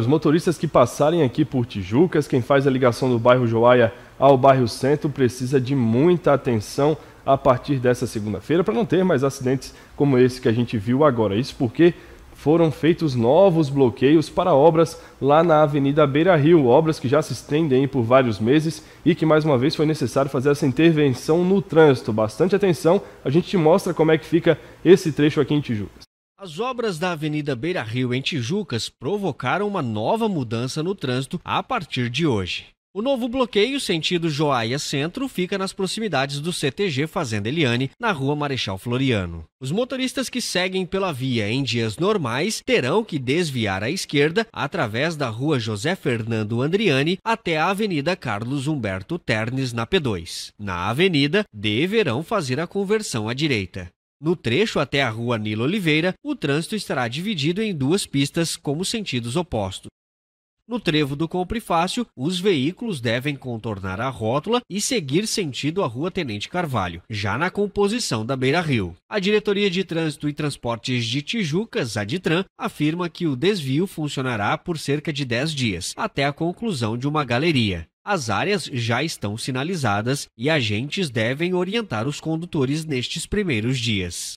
Os motoristas que passarem aqui por Tijucas, quem faz a ligação do bairro Joaia ao bairro Centro, precisa de muita atenção a partir dessa segunda-feira para não ter mais acidentes como esse que a gente viu agora. Isso porque foram feitos novos bloqueios para obras lá na Avenida Beira Rio, obras que já se estendem por vários meses e que mais uma vez foi necessário fazer essa intervenção no trânsito. Bastante atenção, a gente te mostra como é que fica esse trecho aqui em Tijucas. As obras da Avenida Beira Rio em Tijucas provocaram uma nova mudança no trânsito a partir de hoje. O novo bloqueio sentido Joaia Centro fica nas proximidades do CTG Fazenda Eliane, na rua Marechal Floriano. Os motoristas que seguem pela via em dias normais terão que desviar à esquerda através da rua José Fernando Andriani até a Avenida Carlos Humberto Ternes, na P2. Na avenida, deverão fazer a conversão à direita. No trecho até a rua Nilo Oliveira, o trânsito estará dividido em duas pistas como sentidos opostos. No trevo do Compre Fácil, os veículos devem contornar a rótula e seguir sentido à Rua Tenente Carvalho, já na composição da Beira Rio. A Diretoria de Trânsito e Transportes de Tijucas, a DITRAN, afirma que o desvio funcionará por cerca de 10 dias, até a conclusão de uma galeria as áreas já estão sinalizadas e agentes devem orientar os condutores nestes primeiros dias.